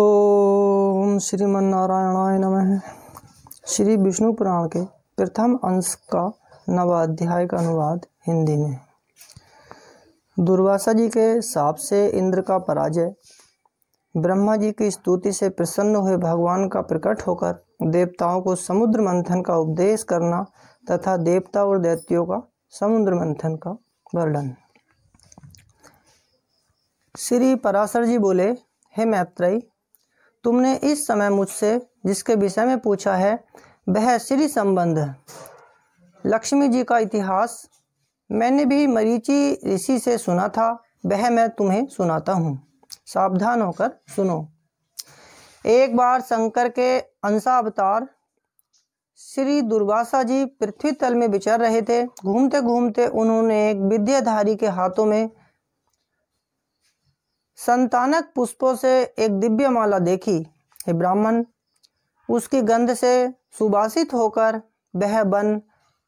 ओम श्रीमनारायणाय नम श्री विष्णु पुराण के प्रथम अंश का नवाध्याय का अनुवाद हिंदी में दुर्वासा जी के साप से इंद्र का पराजय ब्रह्मा जी की स्तुति से प्रसन्न हुए भगवान का प्रकट होकर देवताओं को समुद्र मंथन का उपदेश करना तथा देवता और दैत्यों का समुद्र मंथन का वर्णन श्री पराशर जी बोले हे मैत्रयी तुमने इस समय मुझसे जिसके विषय में पूछा है वह श्री संबंध लक्ष्मी जी का इतिहास मैंने भी मरीची ऋषि से सुना था वह मैं तुम्हें सुनाता हूँ सावधान होकर सुनो एक बार शंकर के अंशावतार श्री दुर्वासा जी पृथ्वी तल में विचर रहे थे घूमते घूमते उन्होंने एक विद्याधारी के हाथों में संतानक पुष्पों से एक दिव्य माला देखी हे ब्राह्मण उसकी गंध से सुबासित होकर वह बन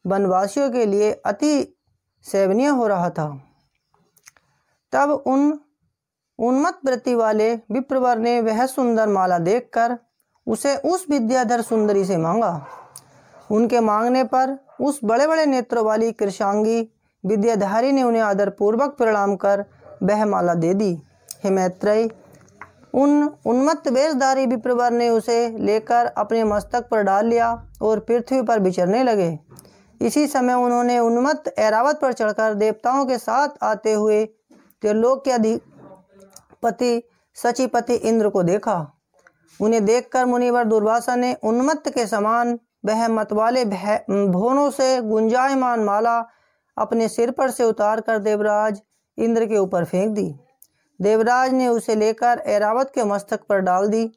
वनवासियों के लिए अति सेवनीय हो रहा था तब उन उन्मत्त वृत्ति वाले विप्रवर ने वह सुंदर माला देखकर उसे उस विद्याधर सुंदरी से मांगा उनके मांगने पर उस बड़े बड़े नेत्रों वाली कृषांगी विद्याधारी ने उन्हें आदरपूर्वक प्रणाम कर वह माला दे दी हिमैत्रय उन उन्मत्त वेशधारी विप्रवर ने उसे लेकर अपने मस्तक पर डाल लिया और पृथ्वी पर बिचरने लगे इसी समय उन्होंने उन्मत्त ऐरावत पर चढ़कर देवताओं के साथ आते हुए त्रिलोक के अधिपति सचिपति इंद्र को देखा उन्हें देखकर मुनिवर दुर्वासा ने उन्मत्त के समान वह मत वाले भोनों से गुंजायमान माला अपने सिर पर से उतार कर देवराज इंद्र के ऊपर फेंक दी देवराज ने उसे लेकर एरावत के मस्तक पर डाल दी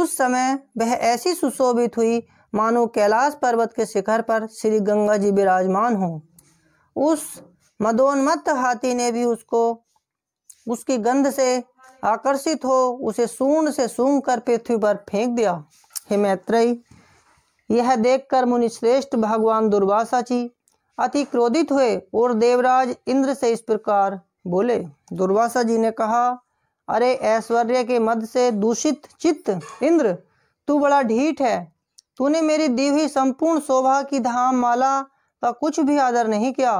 उस समय वह ऐसी सुशोभित हुई मानो कैलाश पर्वत के शिखर पर श्री गंगा जी विराजमान हों उस मदोन्मत्त हाथी ने भी उसको उसकी गंध से आकर्षित हो उसे सूंड से सूंघ कर पृथ्वी पर फेंक दिया हे हिमैत्रेय यह देखकर मुनिश्रेष्ठ भगवान दुर्वासा जी अति क्रोधित हुए और देवराज इंद्र से इस प्रकार बोले दुर्वासा जी ने कहा अरे ऐश्वर्य के मद से दूषित चित्त इंद्र तू बड़ा ढीठ है तूने मेरी दी हुई संपूर्ण शोभा की धाम माला का कुछ भी आदर नहीं किया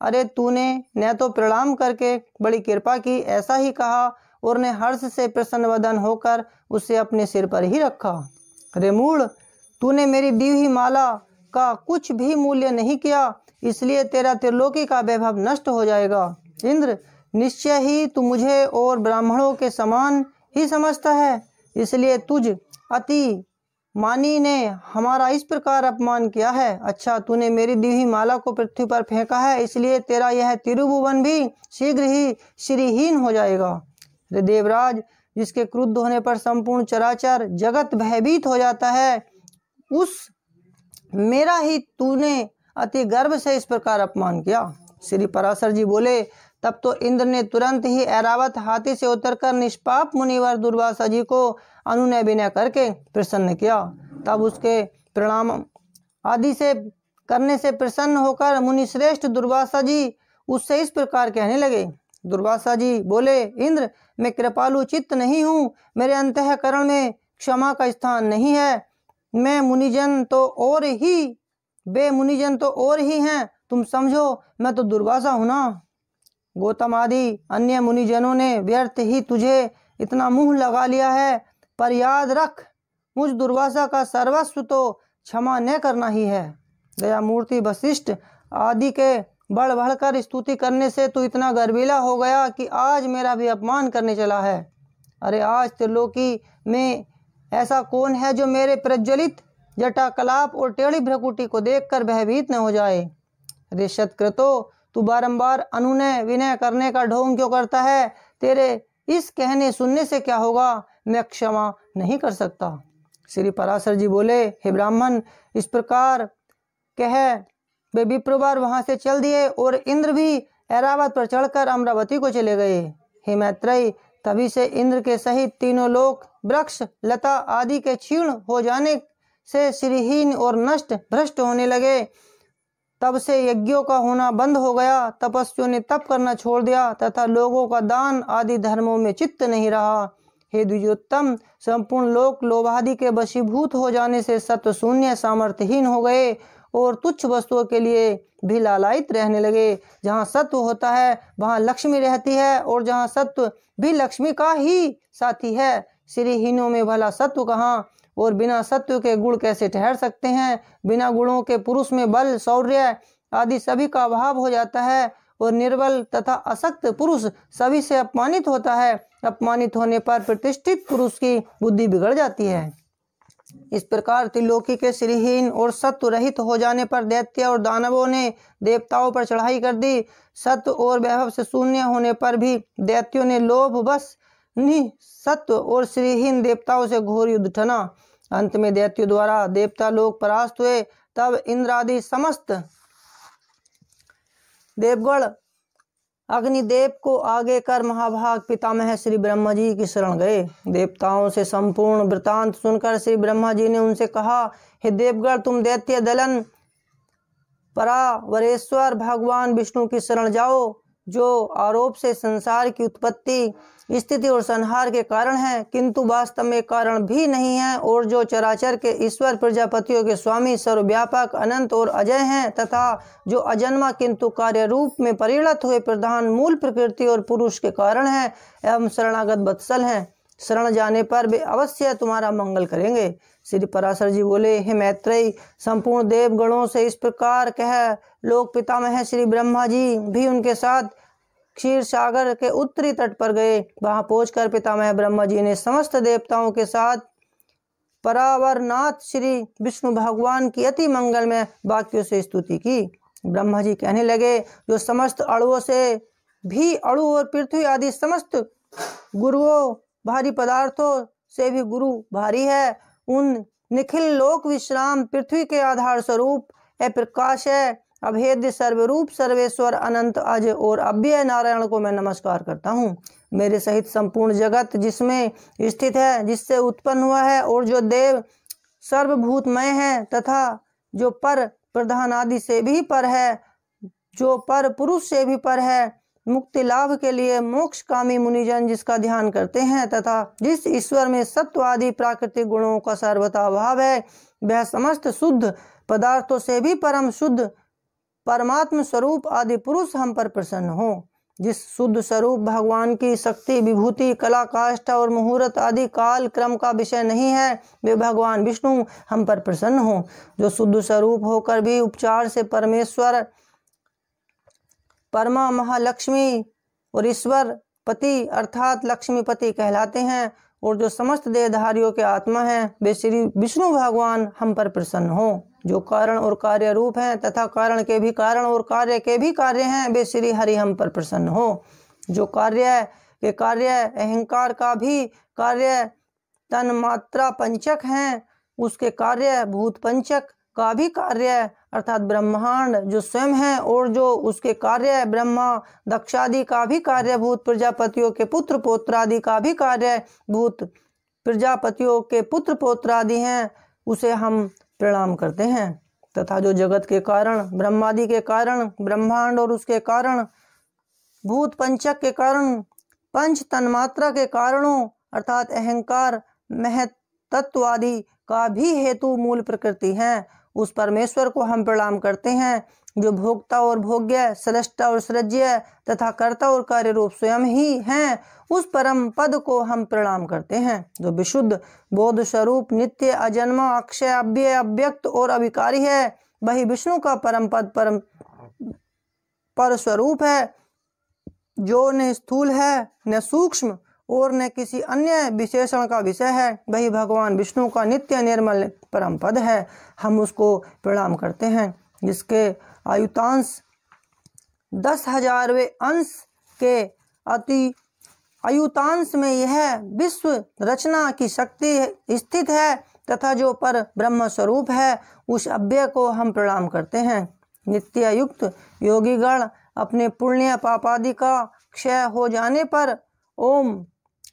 अरे तूने न तो प्रणाम करके बड़ी कृपा की ऐसा ही कहा और ने हर्ष से प्रसन्न वदन होकर उसे अपने सिर पर ही रखा अरे मूल तूने मेरी दी हुई माला का कुछ भी मूल्य नहीं किया इसलिए तेरा त्रिलोकी का वैभव नष्ट हो जाएगा इंद्र निश्चय ही तू मुझे और ब्राह्मणों के समान ही समझता है इसलिए तुझ अति मानी ने हमारा इस प्रकार अपमान किया है अच्छा तूने मेरी दीवी माला को पृथ्वी पर फेंका है इसलिए तेरा यह तिरुभुवन भी शीघ्र ही श्रीहीन हो जाएगा देवराज जिसके क्रुद्ध होने पर संपूर्ण चराचर जगत भयभीत हो जाता है उस मेरा ही तूने अति गर्व से इस प्रकार अपमान किया श्री पराशर जी बोले तब तो इंद्र ने तुरंत ही ऐरावत हाथी से उतरकर निष्पाप मुनिवर दुर्वासा जी को अनुनय विनय करके प्रसन्न किया तब उसके प्रणाम आदि से करने से प्रसन्न होकर श्रेष्ठ दुर्वासा जी उससे इस प्रकार कहने लगे दुर्वासा जी बोले इंद्र मैं कृपालु चित्त नहीं हूँ मेरे अंतकरण में क्षमा का स्थान नहीं है मैं मुनिजन तो और ही बे मुनिजन तो और ही हैं तुम समझो मैं तो दुर्वासा हूं ना गौतम आदि अन्य मुनिजनों ने व्यर्थ ही तुझे इतना मुंह लगा लिया है पर याद रख मुझ दुर्वासा का सर्वस्व तो क्षमा न करना ही है दयामूर्ति वशिष्ठ आदि के बढ़ बढ़ कर स्तुति करने से तू इतना गर्वीला हो गया कि आज मेरा भी अपमान करने चला है अरे आज त्रिलोकी में ऐसा कौन है जो मेरे प्रज्वलित जटाकलाप और टेढ़ी भ्रकुटी को देखकर भयभीत न हो जाए रे शतकृतो तू बारंबार अनुनय विनय करने का ढोंग क्यों करता है तेरे इस कहने सुनने से क्या होगा मैं क्षमा नहीं कर सकता श्री पराशर जी बोले हे ब्राह्मण इस प्रकार कह वे विप्रवार वहां से चल दिए और इंद्र भी ऐरावत पर चढ़कर अमरावती को चले गए हे मैत्रेय तभी से इंद्र के सहित तीनों लोक वृक्ष लता आदि के क्षीण हो जाने से श्रीहीन और नष्ट भ्रष्ट होने लगे तब से यज्ञों का होना बंद हो गया तपस्वियों ने तप करना छोड़ दिया तथा लोगों का दान आदि धर्मों में चित्त नहीं रहा हे द्विजोत्तम संपूर्ण लोक लोभादि के वशीभूत हो जाने से सत्व शून्य सामर्थ्यहीन हो गए और तुच्छ वस्तुओं के लिए भी लालायित रहने लगे जहाँ सत्व होता है वहाँ लक्ष्मी रहती है और जहाँ सत्व भी लक्ष्मी का ही साथी है श्रीहीनों में भला सत्व कहाँ और बिना सत्व के गुण कैसे ठहर सकते हैं बिना गुणों के पुरुष में बल शौर्य आदि सभी का अभाव हो जाता है और निर्बल तथा असक्त पुरुष सभी से अपमानित होता है अपमानित होने पर प्रतिष्ठित पुरुष की बुद्धि बिगड़ जाती है इस प्रकार त्रिलोकी के श्रीहीन और सत्व रहित हो जाने पर दैत्य और दानवों ने देवताओं पर चढ़ाई कर दी सत्व और वैभव से शून्य होने पर भी दैत्यों ने लोभ बस सत्व और श्रीहीन देवताओं से घोर युद्ध ठना अंत में दैत्यों द्वारा देवता लोग परास्त हुए तब इंद्रादि समस्त देवगढ़ अग्निदेव को आगे कर महाभाग पितामह श्री ब्रह्मा जी की शरण गए देवताओं से संपूर्ण वृतांत सुनकर श्री ब्रह्मा जी ने उनसे कहा हे देवगढ़ तुम दैत्य दलन परावरेश्वर भगवान विष्णु की शरण जाओ जो आरोप से संसार की उत्पत्ति स्थिति और संहार के कारण है किंतु वास्तव में कारण भी नहीं है और जो चराचर के ईश्वर प्रजापतियों के स्वामी सर्वव्यापक अनंत और अजय हैं तथा जो अजन्मा किंतु कार्य रूप में परिणत हुए प्रधान मूल प्रकृति और पुरुष के कारण है एवं शरणागत बत्सल हैं शरण जाने पर भी अवश्य तुम्हारा मंगल करेंगे श्री पराशर जी बोले हे मैत्रेय संपूर्ण देवगणों से इस प्रकार कह लोक पितामह श्री ब्रह्मा जी भी उनके साथ क्षीर सागर के उत्तरी तट पर गए वहां पहुंचकर पितामह ब्रह्मा जी ने समस्त देवताओं के साथ परावरनाथ श्री विष्णु भगवान की अति मंगल में वाक्यों से स्तुति की ब्रह्मा जी कहने लगे जो समस्त अड़ुओं से भी अड़ु और पृथ्वी आदि समस्त गुरुओं भारी पदार्थों से भी गुरु भारी है उन निखिल लोक विश्राम पृथ्वी के आधार स्वरूप अप्रकाश है अभेद्य सर्वरूप सर्वेश्वर अनंत अज और अव्यय नारायण को मैं नमस्कार करता हूँ मेरे सहित संपूर्ण जगत जिसमें स्थित है जिससे उत्पन्न हुआ है और जो देव सर्वभूतमय है तथा जो पर प्रधान आदि से भी पर है जो पर पुरुष से भी पर है मुक्ति लाभ के लिए मोक्ष कामी मुनिजन जिसका ध्यान करते हैं तथा जिस ईश्वर में सत्व आदि प्राकृतिक गुणों का सर्वथा अभाव है वह समस्त शुद्ध पदार्थों से भी परम शुद्ध परमात्म स्वरूप आदि पुरुष हम पर प्रसन्न हो जिस शुद्ध स्वरूप भगवान की शक्ति विभूति कला काष्ठा और मुहूर्त आदि काल क्रम का विषय नहीं है वे भगवान विष्णु हम पर प्रसन्न हो जो शुद्ध स्वरूप होकर भी उपचार से परमेश्वर परमा महालक्ष्मी और ईश्वर पति अर्थात लक्ष्मीपति कहलाते हैं और जो समस्त देहधारियों के आत्मा हैं वे श्री विष्णु भगवान हम पर प्रसन्न हो जो कारण और कार्य रूप हैं तथा कारण के भी कारण और कार्य के भी कार्य हैं वे श्री हरि हम पर प्रसन्न हो जो कार्य के कार्य अहंकार का भी कार्य तन मात्रा पंचक हैं उसके कार्य भूत पंचक का भी कार्य अर्थात ब्रह्मांड जो स्वयं है और जो उसके कार्य ब्रह्मा दक्षादि का भी कार्य भूत प्रजापतियों के पुत्र पोत्रादि का भी कार्य भूत प्रजापतियों के पुत्र पोत्रादि हैं उसे हम प्रणाम करते हैं तथा जो जगत के कारण ब्रह्मादि के कारण ब्रह्मांड और उसके कारण भूत पंचक के कारण पंच तन्मात्रा के कारणों अर्थात अहंकार महत तत्व आदि का भी हेतु मूल प्रकृति है उस परमेश्वर को हम प्रणाम करते हैं जो भोक्ता और भोग्य सृष्टा और सृज्य तथा कर्ता और कार्य रूप स्वयं ही हैं उस परम पद को हम प्रणाम करते हैं जो विशुद्ध बोध स्वरूप नित्य अजन्मा अक्षय अव्यय अव्यक्त और अविकारी है वही विष्णु का परम पद परम पर स्वरूप है जो न स्थूल है न सूक्ष्म और न किसी अन्य विशेषण का विषय है वही भगवान विष्णु का नित्य निर्मल परम पद है हम उसको प्रणाम करते हैं जिसके आयुतांश दस हजारवें अंश के अति आयुतांश में यह विश्व रचना की शक्ति स्थित है तथा जो पर ब्रह्म स्वरूप है उस अभ्य को हम प्रणाम करते हैं नित्य युक्त योगीगण अपने पुण्य पापादि का क्षय हो जाने पर ओम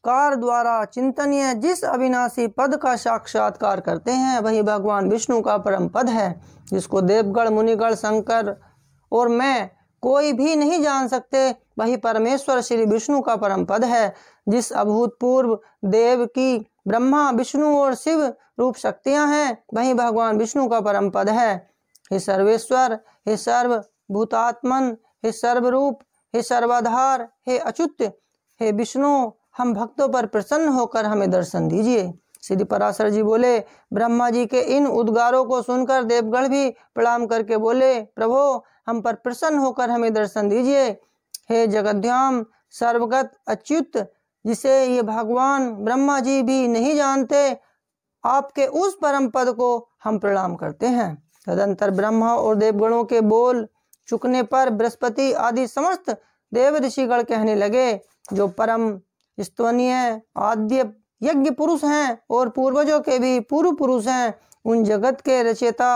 कार द्वारा चिंतनीय जिस अविनाशी पद का साक्षात्कार करते हैं वही भगवान विष्णु का परम पद है जिसको देवगढ़ मुनिगढ़ शंकर और मैं कोई भी नहीं जान सकते वही परमेश्वर श्री विष्णु का परम पद है जिस अभूतपूर्व देव की ब्रह्मा विष्णु और शिव रूप शक्तियां हैं वही भगवान विष्णु का परम पद है हे सर्वेश्वर हे सर्व भूतात्मन हे सर्वरूप हे सर्वाधार हे अचुत हे विष्णु हम भक्तों पर प्रसन्न होकर हमें दर्शन दीजिए श्री पराशर जी बोले ब्रह्मा जी के इन उद्गारों को सुनकर देवगण भी प्रणाम करके बोले प्रभो हम पर प्रसन्न होकर हमें दर्शन दीजिए हे जगद्याम सर्वगत अच्युत जिसे ये भगवान ब्रह्मा जी भी नहीं जानते आपके उस परम पद को हम प्रणाम करते हैं तदंतर ब्रह्मा और देवगणों के बोल चुकने पर बृहस्पति आदि समस्त देव ऋषिगण कहने लगे जो परम स्तवनीय आद्य यज्ञ पुरुष हैं और पूर्वजों के भी पूर्व पुरुष हैं उन जगत के रचयिता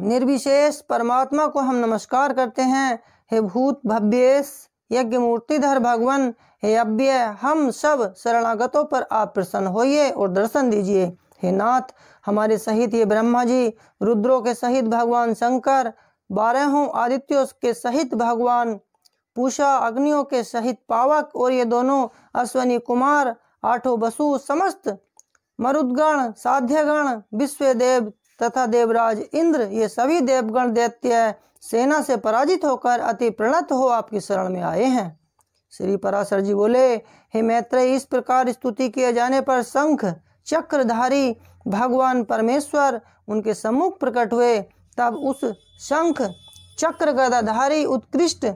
निर्विशेष परमात्मा को हम नमस्कार करते हैं हे भूत भव्येश यज्ञ मूर्तिधर भगवान हे अव्य हम सब शरणागतों पर आप प्रसन्न होइए और दर्शन दीजिए हे नाथ हमारे सहित ये ब्रह्मा जी रुद्रों के सहित भगवान शंकर बारहों आदित्यों के सहित भगवान पूषा अग्नियों के सहित पावक और ये दोनों अश्वनी कुमार आठों बसु समस्त मरुदगण साध्यगण विश्वदेव तथा देवराज इंद्र ये सभी देवगण दैत्य सेना से पराजित होकर अति प्रणत हो आपकी शरण में आए हैं श्री पराशर जी बोले हे मैत्र इस प्रकार स्तुति किए जाने पर शंख चक्रधारी भगवान परमेश्वर उनके सम्मुख प्रकट हुए तब उस शंख चक्र गदाधारी उत्कृष्ट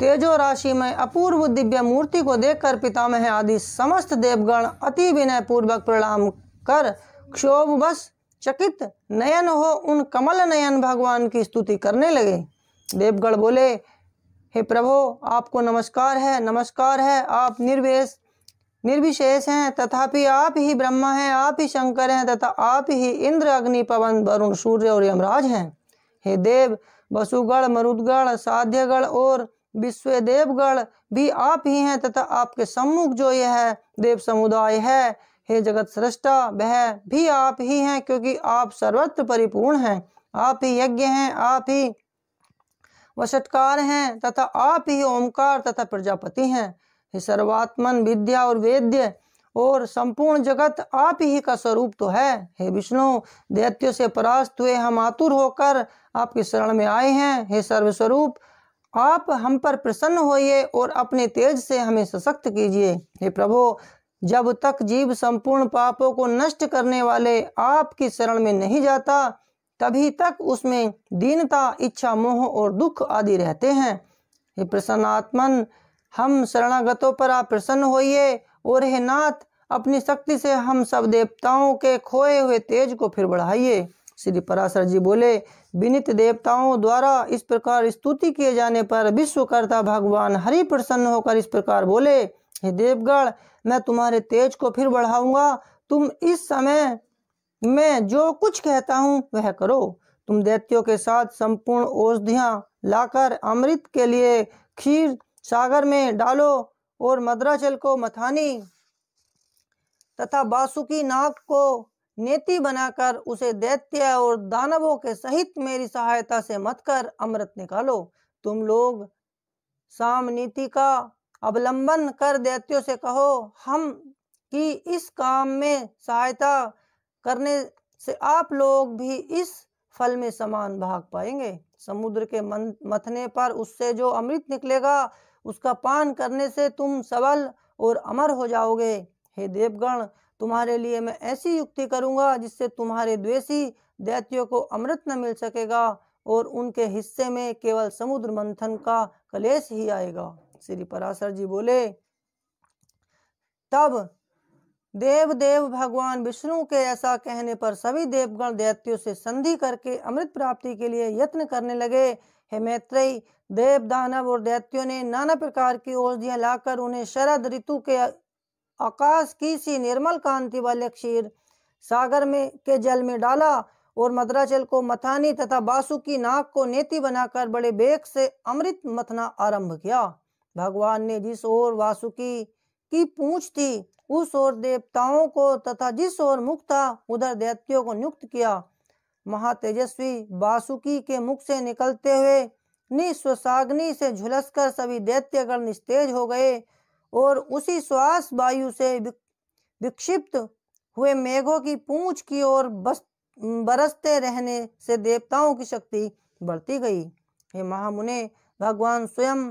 तेजो राशि में अपूर्व दिव्य मूर्ति को देखकर पितामह आदि समस्त देवगण अति विनय पूर्वक प्रणाम कर बस चकित नयन हो उन कमल नयन भगवान की स्तुति करने लगे देवगण बोले हे प्रभो आपको नमस्कार है नमस्कार है आप निर्वेश निर्विशेष हैं तथापि आप ही ब्रह्मा हैं आप ही शंकर हैं तथा आप ही इंद्र अग्नि पवन वरुण सूर्य और यमराज हैं हे देव वसुगढ़ मरुदगढ़ साध्यगढ़ और विश्व देवगढ़ भी आप ही हैं तथा आपके सम्मुख जो यह देव समुदाय है हे जगत सृष्टा वह भी आप ही हैं क्योंकि आप सर्वत्र परिपूर्ण हैं आप ही यज्ञ हैं आप ही वशटकार हैं तथा आप ही ओमकार तथा प्रजापति हैं हे सर्वात्मन विद्या और वेद्य और संपूर्ण जगत आप ही का स्वरूप तो है हे विष्णु दैत्यों से परास्त हुए हम आतुर होकर आपके शरण में आए हैं हे सर्वस्वरूप आप हम पर प्रसन्न होइए और अपने तेज से हमें सशक्त कीजिए हे प्रभु जब तक जीव संपूर्ण पापों को नष्ट करने वाले आपकी शरण में नहीं जाता तभी तक उसमें दीनता इच्छा मोह और दुख आदि रहते हैं हे प्रसन्न आत्मन हम शरणागतों पर आप प्रसन्न होइए और हे नाथ अपनी शक्ति से हम सब देवताओं के खोए हुए तेज को फिर बढ़ाइए श्री पराशर जी बोले विनित देवताओं द्वारा इस प्रकार स्तुति किए जाने पर विश्वकर्ता भगवान हरि प्रसन्न होकर इस प्रकार बोले हे देवगण मैं तुम्हारे तेज को फिर बढ़ाऊंगा तुम इस समय मैं जो कुछ कहता हूँ वह करो तुम दैत्यों के साथ संपूर्ण औषधियाँ लाकर अमृत के लिए खीर सागर में डालो और मद्राचल को मथानी तथा बासुकी नाग को नेति बनाकर उसे दैत्य और दानवों के सहित मेरी सहायता से मत कर अमृत निकालो तुम लोग साम नीति का अवलंबन कर दैत्यों से कहो हम कि इस काम में सहायता करने से आप लोग भी इस फल में समान भाग पाएंगे समुद्र के मथने पर उससे जो अमृत निकलेगा उसका पान करने से तुम सबल और अमर हो जाओगे हे देवगण तुम्हारे लिए मैं ऐसी युक्ति करूंगा जिससे तुम्हारे द्वेषी दैत्यों को अमृत न मिल सकेगा और उनके हिस्से में केवल समुद्र मंथन का कलेश ही आएगा श्री पराशर जी बोले तब देव देव भगवान विष्णु के ऐसा कहने पर सभी देवगण दैत्यों से संधि करके अमृत प्राप्ति के लिए यत्न करने लगे हे मैत्री देव दानव और दैत्यों ने नाना प्रकार की औषधियां लाकर उन्हें शरद ऋतु के आकाश की सी निर्मल कांति वाले क्षीर सागर में के जल में डाला और मद्राचल को मथानी तथा बासु की नाक को नेति बनाकर बड़े बेग से अमृत मथना आरंभ किया भगवान ने जिस ओर वासुकी की पूछ थी उस ओर देवताओं को तथा जिस ओर मुख था उधर दैत्यों को नियुक्त किया महातेजस्वी वासुकी के मुख से निकलते हुए निस्वसाग्नि से झुलसकर सभी दैत्यगण निस्तेज हो गए और उसी श्वास वायु से विक्षिप्त हुए मेघों की पूंछ की ओर बस बरसते रहने से देवताओं की शक्ति बढ़ती गई हे महामुने भगवान स्वयं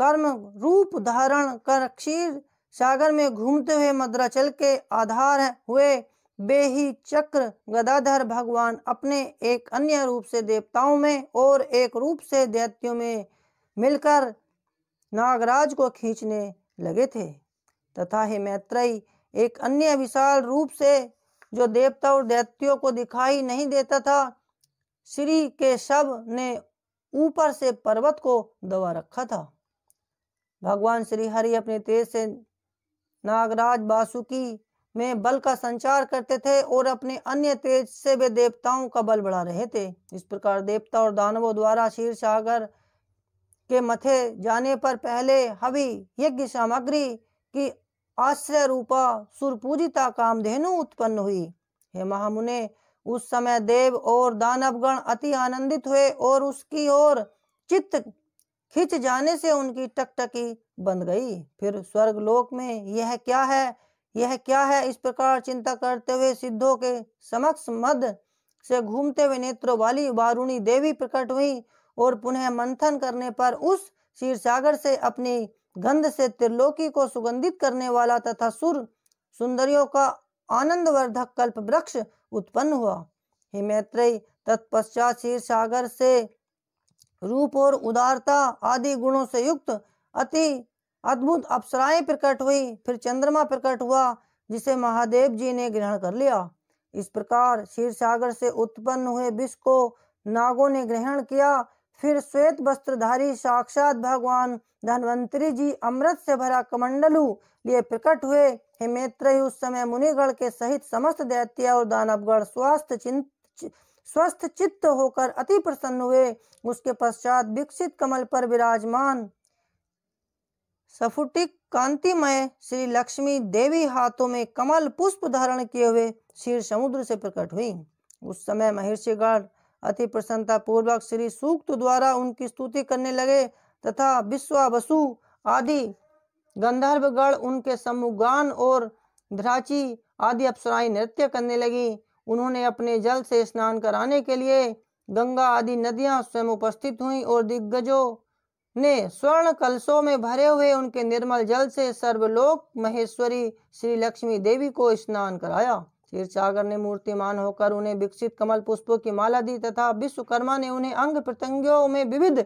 कर्म रूप धारण कर क्षीर सागर में घूमते हुए मद्राचल के आधार हुए बेही चक्र गदाधर भगवान अपने एक अन्य रूप से देवताओं में और एक रूप से दैत्यों में मिलकर नागराज को खींचने लगे थे तथा हे मैत्रेयी एक अन्य विशाल रूप से जो देवता और दैत्यों को दिखाई नहीं देता था श्री के शव ने ऊपर से पर्वत को दबा रखा था भगवान श्री हरि अपने तेज से नागराज बासुकी में बल का संचार करते थे और अपने अन्य तेज से वे देवताओं का बल बढ़ा रहे थे इस प्रकार देवता और दानवों द्वारा शीर्षागर के मथे जाने पर पहले हवि यज्ञ सामग्री की आश्रय रूपा सुरपूजिता कामधेनु उत्पन्न हुई हे महामुने उस समय देव और दानवगण अति आनंदित हुए और उसकी ओर चित्त खिंच जाने से उनकी टकटकी बंद गई फिर स्वर्ग लोक में यह क्या है यह क्या है इस प्रकार चिंता करते हुए सिद्धों के समक्ष मद से घूमते हुए नेत्रों वाली वारुणी देवी प्रकट हुई और पुनः मंथन करने पर उस क्षीर सागर से अपनी गंध से त्रिलोकी को सुगंधित करने वाला तथा सुर सुंदरियों का वर्धक कल्प वृक्ष उत्पन्न हुआ हिमैत्रेय तत्पश्चात क्षीर सागर से रूप और उदारता आदि गुणों से युक्त अति अद्भुत अप्सराएं प्रकट हुई फिर चंद्रमा प्रकट हुआ जिसे महादेव जी ने ग्रहण कर लिया इस प्रकार क्षीर सागर से उत्पन्न हुए विष को नागों ने ग्रहण किया फिर श्वेत वस्त्रधारी साक्षात भगवान धनवंतरी जी अमृत से भरा कमंडलू लिए प्रकट हुए हिमेत्र मेत्र उस समय मुनिगण के सहित समस्त दैत्य और दानवगण स्वास्थ्य चिंत स्वस्थ चित्त होकर अति प्रसन्न हुए उसके पश्चात विकसित कमल पर विराजमान सफुटिक कांतिमय श्री लक्ष्मी देवी हाथों में कमल पुष्प धारण किए हुए क्षीर समुद्र से प्रकट हुई उस समय महर्षिगढ़ अति प्रसन्नता पूर्वक श्री सूक्त द्वारा उनकी स्तुति करने लगे तथा विश्वावसु आदि गंधर्वगण उनके सम्मुगान और ध्राची आदि अप्सराएं नृत्य करने लगी उन्होंने अपने जल से स्नान कराने के लिए गंगा आदि नदियां स्वयं उपस्थित हुई और दिग्गजों ने स्वर्ण कलशों में भरे हुए उनके निर्मल जल से सर्वलोक महेश्वरी श्री लक्ष्मी देवी को स्नान कराया क्षीरसागर ने मूर्तिमान होकर उन्हें विकसित कमल पुष्पों की माला दी तथा विश्वकर्मा ने उन्हें अंग प्रत्यंगियों में विविध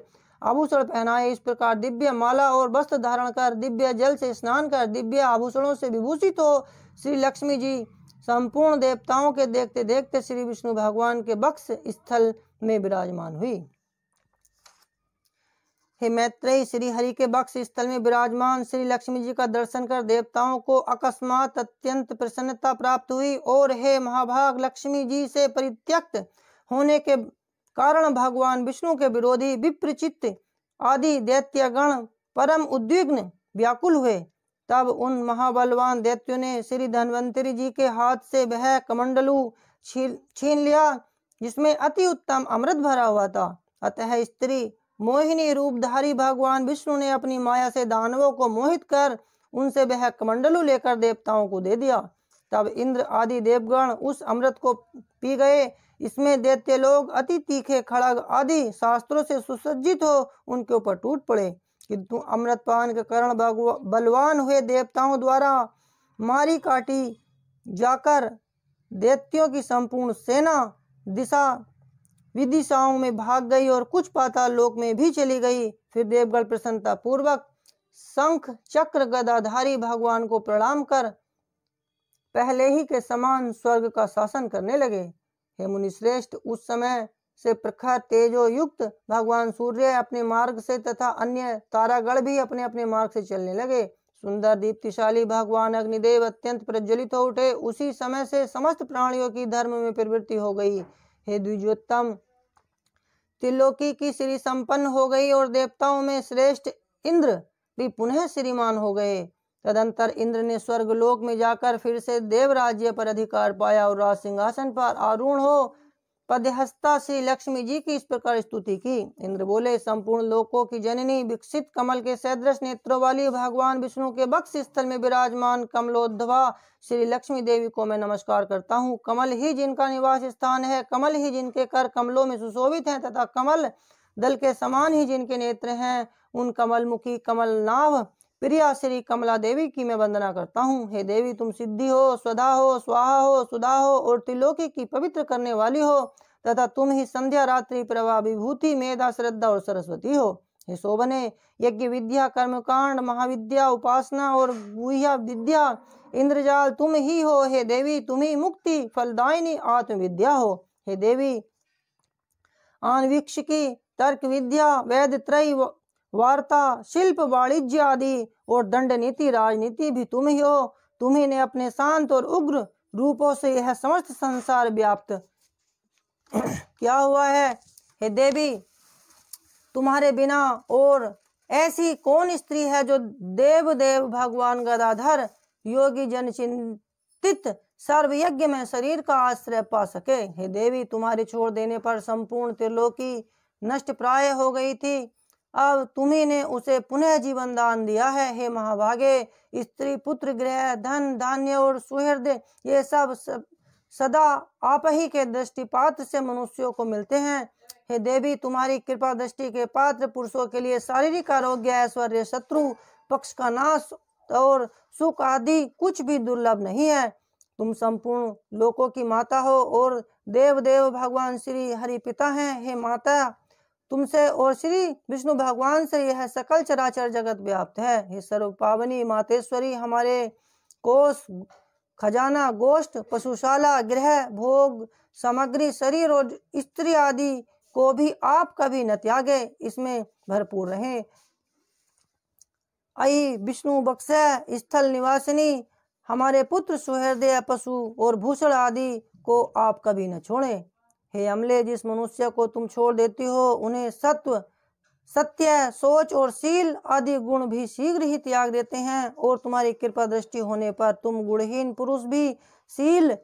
आभूषण पहनाए इस प्रकार दिव्य माला और वस्त्र धारण कर दिव्य जल से स्नान कर दिव्य आभूषणों से विभूषित हो श्री लक्ष्मी जी संपूर्ण देवताओं के देखते देखते श्री विष्णु भगवान के बक्ष स्थल में विराजमान हुई हे मैत्रेय श्री हरि के बक्ष स्थल में विराजमान श्री लक्ष्मी जी का दर्शन कर देवताओं को अकस्मात अत्यंत प्रसन्नता प्राप्त हुई और हे महाभाग लक्ष्मी जी से परित्यक्त होने के कारण भगवान विष्णु के विरोधी विप्रचित आदि दैत्यगण परम उद्विग्न व्याकुल हुए तब उन महाबलवान दैत्यों ने श्री धनवंतरी जी के हाथ से वह कमंडलू छीन लिया जिसमें अति उत्तम अमृत भरा हुआ था अतः स्त्री मोहिनी रूपधारी भगवान विष्णु ने अपनी माया से दानवों को मोहित कर उनसे वह कमंडलू लेकर देवताओं को दे दिया तब इंद्र आदि देवगण उस अमृत को पी गए इसमें देते लोग अति तीखे खड़ग आदि शास्त्रों से सुसज्जित हो उनके ऊपर टूट पड़े किंतु अमृत पान के कारण बलवान हुए देवताओं द्वारा मारी काटी जाकर देत्यों की संपूर्ण सेना दिशा विदिशाओं में भाग गई और कुछ पाताल लोक में भी चली गई फिर देवगढ़ प्रसन्नता पूर्वक शंख चक्र गदाधारी भगवान को प्रणाम कर पहले ही के समान स्वर्ग का शासन करने लगे हे मुनिश्रेष्ठ उस समय से प्रखर तेजो युक्त भगवान सूर्य अपने मार्ग से तथा अन्य तारागढ़ भी अपने अपने मार्ग से चलने लगे सुंदर दीप्तिशाली भगवान अग्निदेव अत्यंत प्रज्वलित हो उठे उसी समय से समस्त प्राणियों की धर्म में प्रवृत्ति हो गई हे द्विजोत्तम त्रिलोकी की श्री संपन्न हो गई और देवताओं में श्रेष्ठ इंद्र भी पुनः श्रीमान हो गए तदंतर इंद्र ने स्वर्गलोक में जाकर फिर से देव राज्य पर अधिकार पाया और राज सिंहासन पर आरूढ़ हो पदहस्ता श्री लक्ष्मी जी की इस प्रकार स्तुति की इंद्र बोले संपूर्ण लोकों की जननी विकसित कमल के सदृश नेत्रों वाली भगवान विष्णु के बक्ष स्थल में विराजमान कमलोद्धवा श्री लक्ष्मी देवी को मैं नमस्कार करता हूँ कमल ही जिनका निवास स्थान है कमल ही जिनके कर कमलों में सुशोभित हैं तथा कमल दल के समान ही जिनके नेत्र हैं उन कमल मुखी कमल नाभ प्रिया श्री कमला देवी की मैं वंदना करता हूँ हे देवी तुम सिद्धि हो स्वधा हो स्वाहा हो सुधा हो और त्रिलोकी की पवित्र करने वाली हो तथा तुम ही संध्या रात्रि प्रभा विभूति मेधा श्रद्धा और सरस्वती हो हे शोभने यज्ञ विद्या कर्मकांड महाविद्या उपासना और गुहिया विद्या इंद्रजाल तुम ही हो हे देवी तुम ही मुक्ति फलदायिनी आत्मविद्या हो हे देवी आनवीक्ष की तर्क विद्या वेद त्रय वार्ता शिल्प वाणिज्य आदि और दंड नीति राजनीति भी तुम ही हो तुम्ही ने अपने शांत और उग्र रूपों से यह समस्त संसार व्याप्त क्या हुआ है हे देवी तुम्हारे बिना और ऐसी कौन स्त्री है जो देव देव भगवान गदाधर योगी जन चिंतित सर्वयज्ञ में शरीर का आश्रय पा सके हे देवी तुम्हारे छोड़ देने पर संपूर्ण त्रिलोकी नष्ट प्राय हो गई थी अब तुम्ही ने उसे पुनः जीवन दान दिया है हे महाभागे स्त्री पुत्र ग्रह धन धान्य और सुहृद ये सब, सब सदा आप ही के दृष्टि पात्र से मनुष्यों को मिलते हैं हे देवी तुम्हारी कृपा दृष्टि के पात्र पुरुषों के लिए शारीरिक आरोग्य ऐश्वर्य शत्रु पक्ष का नाश और सुख आदि कुछ भी दुर्लभ नहीं है तुम संपूर्ण लोकों की माता हो और देव देव भगवान श्री हरि पिता हैं हे माता तुमसे और श्री विष्णु भगवान से यह सकल चराचर जगत व्याप्त है हे सर्व पावनी मातेश्वरी हमारे कोष खजाना गोष्ठ पशुशाला गृह भोग सामग्री शरीर और स्त्री आदि को भी आप कभी न त्यागे इसमें भरपूर रहे आई विष्णु बक्स स्थल निवासिनी हमारे पुत्र सुहृदय पशु और भूषण आदि को आप कभी न छोड़ें हे अमले जिस मनुष्य को तुम छोड़ देती हो उन्हें सत्व सत्य सोच और शील आदि गुण भी शीघ्र ही त्याग देते हैं और तुम्हारी कृपा दृष्टि होने पर तुम गुणहीन पुरुष भी शील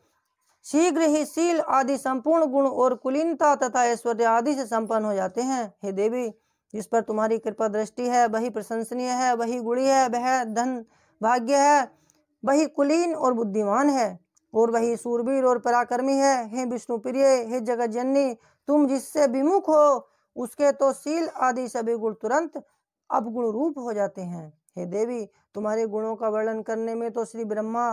शीघ्र ही शील आदि संपूर्ण गुण और कुलीनता तथा ऐश्वर्य आदि से संपन्न हो जाते हैं हे देवी जिस पर तुम्हारी कृपा दृष्टि है वही प्रशंसनीय है वही गुणी है वह धन भाग्य है वही कुलीन और बुद्धिमान है और वही सूरवीर और पराक्रमी है हे विष्णु प्रिय हे जगत जननी तुम जिससे विमुख हो उसके तो सील आदि सभी गुण तुरंत अवगुण रूप हो जाते हैं हे देवी तुम्हारे गुणों का वर्णन करने में तो श्री ब्रह्मा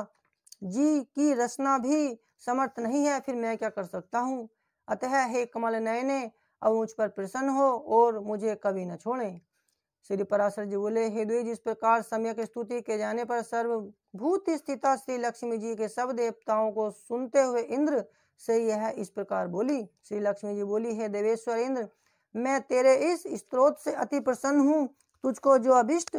जी की रचना भी समर्थ नहीं है फिर मैं क्या कर सकता हूँ अतः हे कमल नयने अब मुझ पर प्रसन्न हो और मुझे कभी न छोड़े श्री पराशर जी बोले हे दुई जिस प्रकार समय की स्तुति के जाने पर सर्वभूत स्थित श्री लक्ष्मी जी के सब देवताओं को सुनते हुए इंद्र से यह इस प्रकार बोली श्री लक्ष्मी जी बोली हे देवेश्वर इंद्र मैं तेरे इस स्त्रोत से अति प्रसन्न हूँ तुझको जो अभिष्ट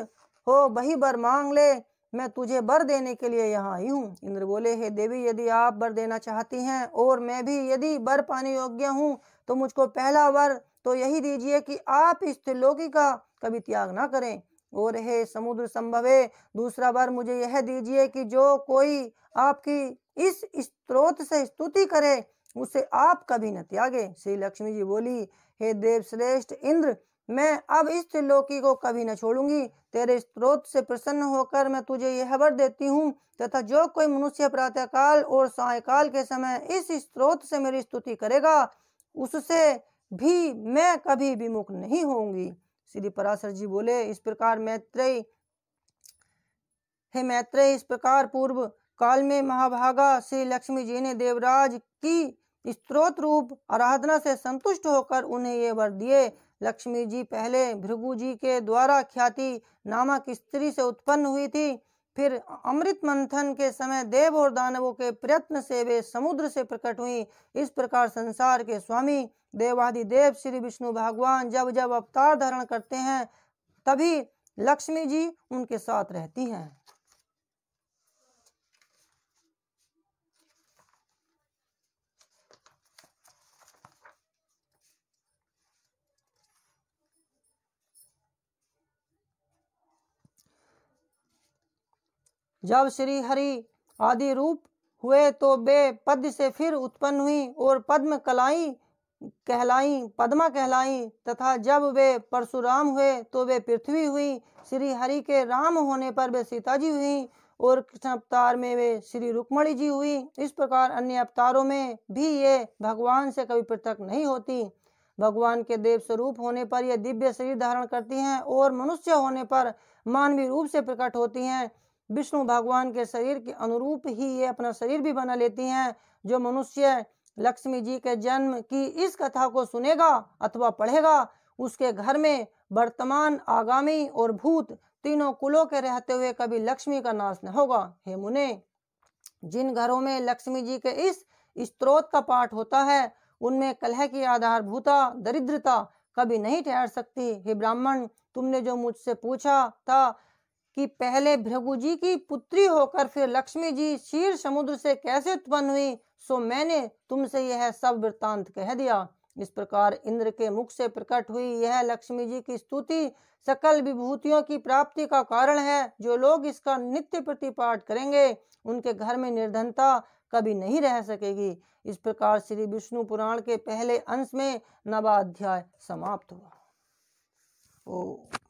हो वही बर मांग ले मैं तुझे बर देने के लिए यहाँ आई हूँ इंद्र बोले हे देवी यदि आप बर देना चाहती हैं और मैं भी यदि बर पाने योग्य हूँ तो मुझको पहला वर तो यही दीजिए कि आप इस त्रिलोकी का कभी त्याग ना करें और हे समुद्र संभवे दूसरा बार मुझे यह दीजिए कि जो कोई आपकी इस स्त्रोत से स्तुति करे उसे आप कभी न त्यागे श्री लक्ष्मी जी बोली हे देव श्रेष्ठ इंद्र मैं अब इस त्रिलोकी को कभी न छोड़ूंगी तेरे स्त्रोत से प्रसन्न होकर मैं तुझे यह वर देती हूँ तथा जो कोई मनुष्य प्रातःकाल और सायकाल के समय इस स्त्रोत से मेरी स्तुति करेगा उससे भी मैं कभी विमुख नहीं होंगी श्री पराशर जी बोले इस प्रकार मैत्रेय हे मैत्रेय इस प्रकार पूर्व काल में महाभागा श्री लक्ष्मी जी ने देवराज की स्त्रोत रूप आराधना से संतुष्ट होकर उन्हें ये वर दिए लक्ष्मी जी पहले भृगु जी के द्वारा ख्याति नामक स्त्री से उत्पन्न हुई थी फिर अमृत मंथन के समय देव और दानवों के प्रयत्न से वे समुद्र से प्रकट हुई इस प्रकार संसार के स्वामी देवादि देव श्री विष्णु भगवान जब जब अवतार धारण करते हैं तभी लक्ष्मी जी उनके साथ रहती हैं जब श्री हरि आदि रूप हुए तो वे पद्म से फिर उत्पन्न हुई और पद्म कलाई कहलाई पद्मा कहलाई तथा जब वे परशुराम हुए तो वे पृथ्वी हुई श्री हरि के राम होने पर वे सीता जी हुई और कृष्ण अवतार में वे श्री रुक्मणी जी हुई इस प्रकार अन्य अवतारों में भी ये भगवान से कभी पृथक नहीं होती भगवान के देव स्वरूप होने पर यह दिव्य शरीर धारण करती हैं और मनुष्य होने पर मानवीय रूप से प्रकट होती हैं विष्णु भगवान के शरीर के अनुरूप ही ये अपना शरीर भी बना लेती हैं जो मनुष्य लक्ष्मी जी के जन्म की इस कथा को सुनेगा अथवा पढ़ेगा उसके घर में वर्तमान आगामी और भूत तीनों कुलों के रहते हुए कभी लक्ष्मी का नाश न होगा हे मुने जिन घरों में लक्ष्मी जी के इस स्त्रोत का पाठ होता है उनमें कलह की आधारभूता दरिद्रता कभी नहीं ठहर सकती हे ब्राह्मण तुमने जो मुझसे पूछा था कि पहले भृगु जी की पुत्री होकर फिर लक्ष्मी जी क्षीर समुद्र से कैसे उत्पन्न हुई सो मैंने तुमसे यह सब वृत्तांत कह दिया इस प्रकार इंद्र के मुख से प्रकट हुई यह लक्ष्मी जी की स्तुति सकल विभूतियों की प्राप्ति का कारण है जो लोग इसका नित्य प्रतिपाठ करेंगे उनके घर में निर्धनता कभी नहीं रह सकेगी इस प्रकार श्री विष्णु पुराण के पहले अंश में नवाध्याय समाप्त हुआ ओ